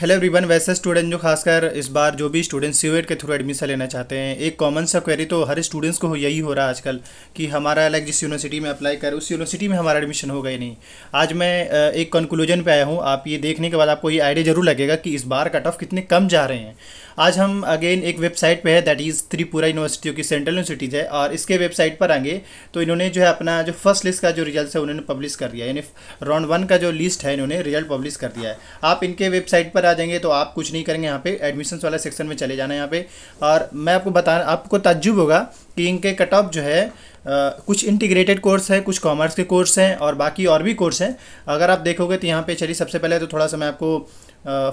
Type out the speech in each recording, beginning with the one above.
hello everyone वैसे student जो खासकर इस बार जो भी स्टूडेंट सी के थ्रू एडमिशन लेना चाहते हैं एक कॉमन सा क्वेरी तो हर स्टूडेंट्स को यही हो रहा है आजकल कि हमारा लाइक जिस यूनिवर्सिटी में अप्लाई कर उस यूनिवर्सिटी में हमारा एडमिशन होगा ही नहीं आज मैं एक कंक्लूजन पे आया हूँ आप ये देखने के बाद आपको ये आइडिया जरूर लगेगा कि इस बार कट ऑफ कितने कम जा रहे हैं आज हम अगेन एक वेबसाइट पर है दैट इज़ त्रिपुरा यूनिवर्सिटी की सेंट्रल यूनिवर्सिटीज़ है और इसके वेबसाइट पर आएंगे तो इन्होंने जो है अपना जो फर्स्ट लिस्ट का जो रिजल्ट है उन्होंने पब्लिश कर दिया यानी राउंड वन का जो लिस्ट है इन्होंने रिजल्ट पब्लिश कर दिया है आप इनके वेबसाइट पर आ जाएंगे तो आप कुछ नहीं करेंगे यहाँ पे एडमिशन वाला सेक्शन में चले जाना है यहाँ पे और मैं आपको बता आपको तजुब होगा कि इनके कट ऑफ जो है आ, कुछ इंटीग्रेटेड कोर्स है कुछ कॉमर्स के कोर्स हैं और बाकी और भी कोर्स हैं अगर आप देखोगे तो यहाँ पे चलिए सबसे पहले तो थोड़ा सा मैं आपको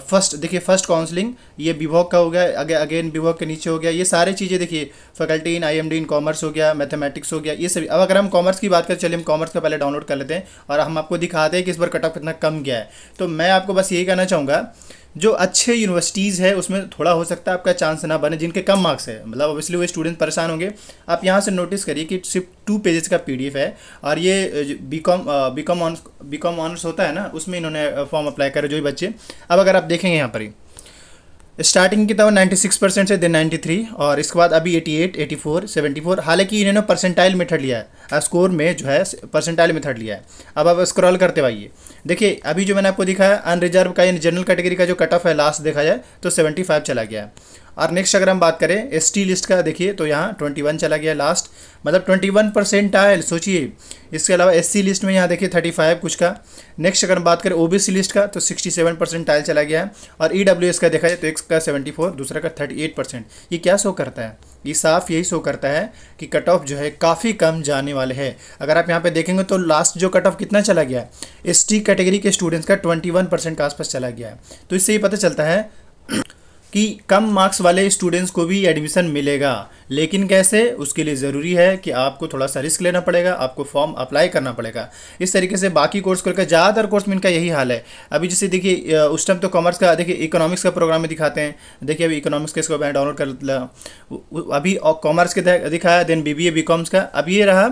फर्स्ट देखिए फर्स्ट काउंसलिंग ये विभाग का हो गया अगे अगेन विभाग के नीचे हो गया ये सारी चीज़ें देखिए faculty in IMD in commerce हो गया मैथमेटिक्स हो गया ये सभी अब अगर हम कॉमर्स की बात करें चलिए हम कॉमर्स का पहले डाउनलोड कर लेते हैं और हम आपको दिखाते हैं कि इस बार कटअप कितना कम गया है तो मैं आपको बस यही कहना चाहूँगा जो अच्छे यूनिवर्सिटीज़ है उसमें थोड़ा हो सकता है आपका चांस ना बने जिनके कम मार्क्स है मतलब ऑब्वियसली वो स्टूडेंट परेशान होंगे आप यहाँ से नोटिस करिए कि सिर्फ टू पेजेस का पीडीएफ है और ये BCom BCom honours BCom honours होता है ना उसमें इन्होंने फॉर्म अप्लाई करे जो भी बच्चे अब अगर आप देखेंगे यहाँ पर ही स्टार्टिंग की तब नाइन्टी सिक्स परसेंट से दे नाइन्टी थ्री और इसके बाद अभी eighty eight eighty four seventy four हालांकि इन्होंने परसेंटाइल मेथड लिया है स्कोर में जो है परसेंटाइल मेथड लिया है अब आप स्क्रॉल करते आइए देखिए अभी जो मैंने आपको दिखाया अनरिजर्व का यानी जनरल कैटेगरी का जो कट ऑफ है लास्ट देखा जाए तो सेवेंटी फाइव चला गया है और नेक्स्ट अगर हम बात करें एस लिस्ट का देखिए तो यहाँ ट्वेंटी वन चला गया लास्ट मतलब ट्वेंटी वन परसेंट आयल सोचिए इसके अलावा एस लिस्ट में यहाँ देखिए थर्टी फाइव कुछ का नेक्स्ट अगर हम बात करें ओ लिस्ट का तो सिक्सटी सेवन परसेंट टाइल चला गया है और ई e का देखा जाए तो एक का सेवेंटी फोर दूसरा का थर्टी एट परसेंट ये क्या शो करता है ये साफ यही शो करता है कि कट ऑफ जो है काफ़ी कम जाने वाले हैं अगर आप यहाँ पे देखेंगे तो लास्ट जो कट ऑफ कितना चला गया है एस कैटेगरी के स्टूडेंट्स का ट्वेंटी वन परसेंट के आसपास चला गया है तो इससे ये पता चलता है कि कम मार्क्स वाले स्टूडेंट्स को भी एडमिशन मिलेगा लेकिन कैसे उसके लिए ज़रूरी है कि आपको थोड़ा सा रिस्क लेना पड़ेगा आपको फॉर्म अप्लाई करना पड़ेगा इस तरीके से बाकी कोर्स करके ज़्यादातर कोर्स में इनका यही हाल है अभी जैसे देखिए उस टाइम तो कॉमर्स का देखिए इकोनॉमिक्स का प्रोग्राम में दिखाते हैं देखिए अभी इकोनॉमिक्स का इसको मैं डाउनलोड कर अभी कॉमर्स के दिखाया देन बी बी ए का अब ये रहा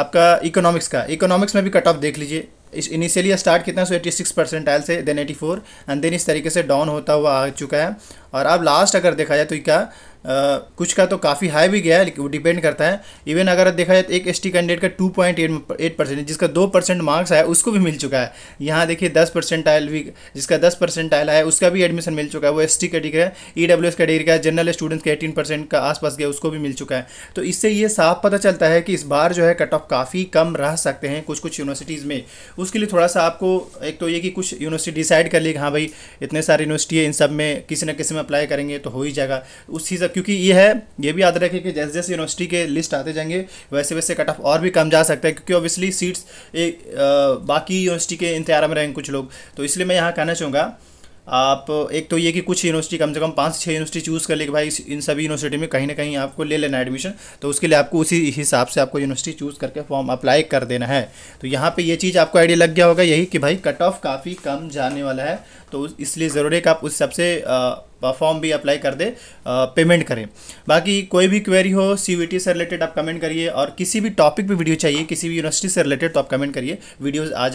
आपका इकोनॉमिक्स का इकोनॉमिक्स में भी कट ऑफ देख लीजिए इनिशियली स्टार्ट कितना सो एटी सिक्स आयल से then eighty four and then इस तरीके से डाउन होता हुआ आ चुका है और अब लास्ट अगर देखा जाए तो क्या Uh, कुछ का तो काफ़ी हाई भी गया है वो डिपेंड करता है इवन अगर देखा जाए तो एक एस कैंडिडेट का टू पॉइंट एट परसेंट जिसका दो परसेंट मार्क्स आया उसको भी मिल चुका है यहाँ देखिए दस परसेंट आयल भी जिसका दस परसेंट आयल है उसका भी एडमिशन मिल चुका है वो एस टी कैटेगरी है ई डब्ल्यू एस कैटेगरी का जनरल स्टूडेंट्स के एटीन परसेंट का आसपास गया उसको भी मिल चुका है तो इससे ये साफ पता चलता है कि इस बार जो है कट ऑफ काफ़ी कम रह सकते हैं कुछ कुछ यूनिवर्सिटीज़ में उसके लिए थोड़ा सा आपको एक तो ये कि कुछ यूनिवर्सिटी डिसाइड कर ली हाँ भाई इतने सारी यूनिवर्सिटी है इन सब में किसी न किसी में में अप्लाई करेंगे तो हो ही जाएगा उस चीज़ क्योंकि ये है ये भी याद रखें कि जैसे जैसे यूनिवर्सिटी के लिस्ट आते जाएंगे वैसे वैसे कट ऑफ और भी कम जा सकता है क्योंकि ऑब्वियसली सीट्स एक बाकी यूनिवर्सिटी के इंतजार में रहेंगे कुछ लोग तो इसलिए मैं यहाँ कहना चाहूँगा आप एक तो ये कि कुछ यूनिवर्सिटी कम से कम पाँच छः यूनिवर्सिटी चूज़ कर ले कि भाई इन सभी यूनिवर्सिटी में कहीं ना कहीं आपको ले लेना एडमिशन तो उसके लिए आपको उसी हिसाब से आपको यूनिवर्सिटी चूज़ करके फॉर्म अप्लाई कर देना है तो यहाँ पर ये चीज़ आपको आइडिया लग गया होगा यही कि भाई कट ऑफ काफ़ी कम जाने वाला है तो इसलिए ज़रूरी है कि आप उस हिसाब से फॉर्म भी अप्लाई कर दे पेमेंट करें बाकी कोई भी क्वेरी हो सी से रिलेटेड आप कमेंट करिए और किसी भी टॉपिक पर वीडियो चाहिए किसी भी यूनिवर्सिटी से रिलेटेड तो आप कमेंट करिए वीडियोज़ आ